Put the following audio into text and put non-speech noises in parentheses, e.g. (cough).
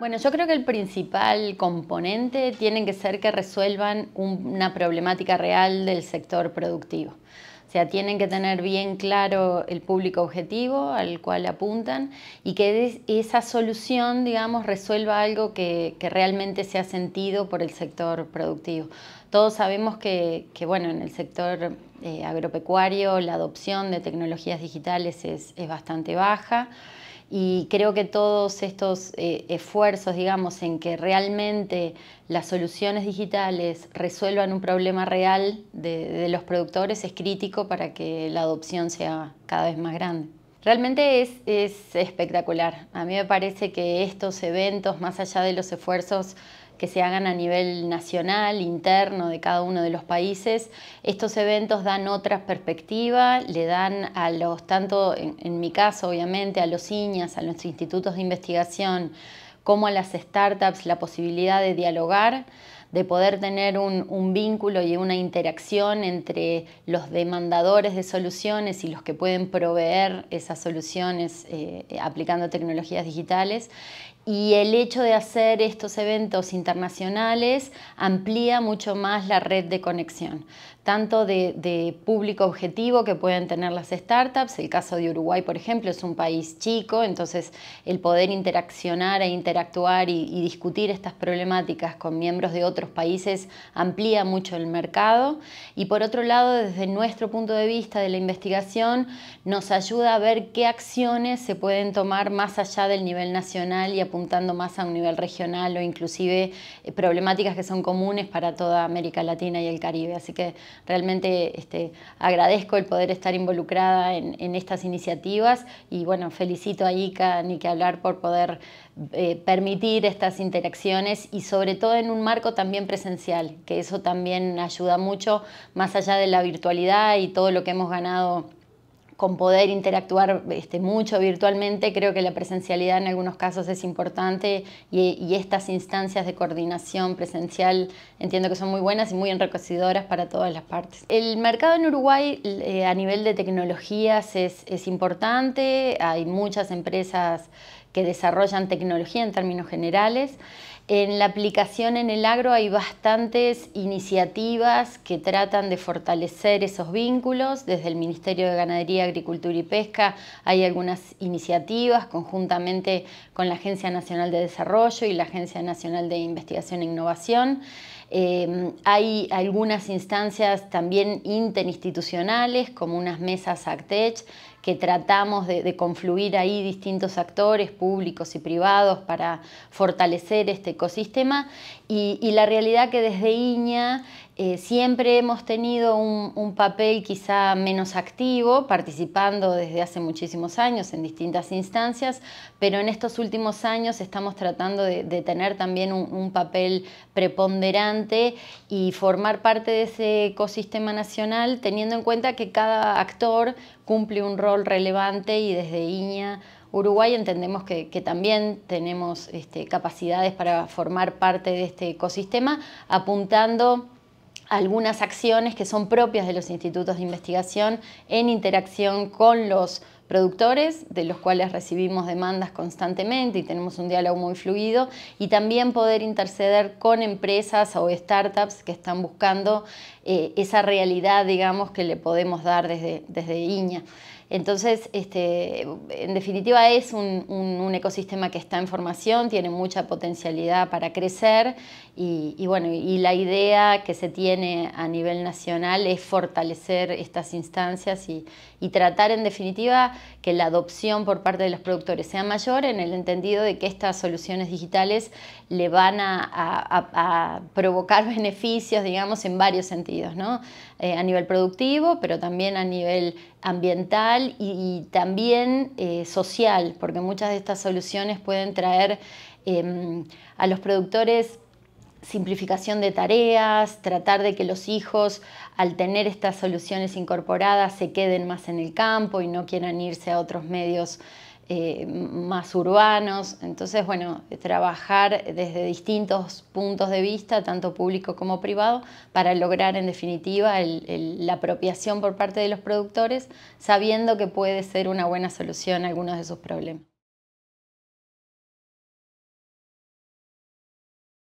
Bueno, yo creo que el principal componente tiene que ser que resuelvan una problemática real del sector productivo. O sea, tienen que tener bien claro el público objetivo al cual apuntan y que esa solución, digamos, resuelva algo que, que realmente sea sentido por el sector productivo. Todos sabemos que, bueno, en el sector eh, agropecuario la adopción de tecnologías digitales es bastante baja. Y creo que todos estos eh, esfuerzos, digamos, en que realmente las soluciones digitales resuelvan un problema real de, los productores es crítico para que la adopción sea cada vez más grande. Realmente es espectacular. A mí me parece que estos eventos, más allá de los esfuerzos que se hagan a nivel nacional, interno de cada uno de los países. Estos eventos dan otra perspectiva, le dan a los, tanto en, mi caso obviamente, a los Iñas, a nuestros institutos de investigación, como a las startups, la posibilidad de dialogar, de poder tener un, vínculo y una interacción entre los demandadores de soluciones y los que pueden proveer esas soluciones eh, aplicando tecnologías digitales y el hecho de hacer estos eventos internacionales amplía mucho más la red de conexión, tanto de, público objetivo que pueden tener las startups, el caso de Uruguay, por ejemplo, es un país chico, entonces el poder interaccionar e interactuar y, discutir estas problemáticas con miembros de otros países amplía mucho el mercado y por otro lado, desde nuestro punto de vista de la investigación, nos ayuda a ver qué acciones se pueden tomar más allá del nivel nacional y a apuntando más a un nivel regional o inclusive eh, problemáticas que son comunes para toda América Latina y el Caribe. Así que realmente este, agradezco el poder estar involucrada en, estas iniciativas y bueno, felicito a ICA, ni que hablar, por poder eh, permitir estas interacciones y sobre todo en un marco también presencial, que eso también ayuda mucho, más allá de la virtualidad y todo lo que hemos ganado con poder interactuar este, mucho virtualmente, creo que la presencialidad en algunos casos es importante y, estas instancias de coordinación presencial entiendo que son muy buenas y muy enriquecedoras para todas las partes. El mercado en Uruguay eh, a nivel de tecnologías es importante, hay muchas empresas que desarrollan tecnología en términos generales. En la aplicación en el agro hay bastantes iniciativas que tratan de fortalecer esos vínculos. Desde el Ministerio de Ganadería, Agricultura y Pesca hay algunas iniciativas conjuntamente con la Agencia Nacional de Desarrollo y la Agencia Nacional de Investigación e Innovación. Eh, hay algunas instancias también interinstitucionales como unas mesas ACTECH que tratamos de, confluir ahí distintos actores públicos y privados para fortalecer este ecosistema y, y la realidad que desde IñA eh, siempre hemos tenido un, papel quizá menos activo, participando desde hace muchísimos años en distintas instancias, pero en estos últimos años estamos tratando de, tener también un, papel preponderante y formar parte de ese ecosistema nacional, teniendo en cuenta que cada actor cumple un rol relevante y desde IñA e Uruguay entendemos que, también tenemos este, capacidades para formar parte de este ecosistema, apuntando algunas acciones que son propias de los institutos de investigación en interacción con los productores, de los cuales recibimos demandas constantemente y tenemos un diálogo muy fluido, y también poder interceder con empresas o startups que están buscando eh, esa realidad, digamos, que le podemos dar desde, desde IñA. Entonces, este, en definitiva, es un, ecosistema que está en formación, tiene mucha potencialidad para crecer y, bueno, y la idea que se tiene a nivel nacional es fortalecer estas instancias y, tratar, en definitiva, que la adopción por parte de los productores sea mayor en el entendido de que estas soluciones digitales le van a, provocar (laughs) beneficios, digamos, en varios sentidos, ¿no? Eh, a nivel productivo, pero también a nivel ambiental y, también eh, social, porque muchas de estas soluciones pueden traer em, a los productores simplificación de tareas, tratar de que los hijos, al tener estas soluciones incorporadas, se queden más en el campo y no quieran irse a otros medios eh, más urbanos. Entonces, bueno, trabajar desde distintos puntos de vista, tanto público como privado, para lograr en definitiva la apropiación por parte de los productores, sabiendo que puede ser una buena solución a algunos de sus problemas.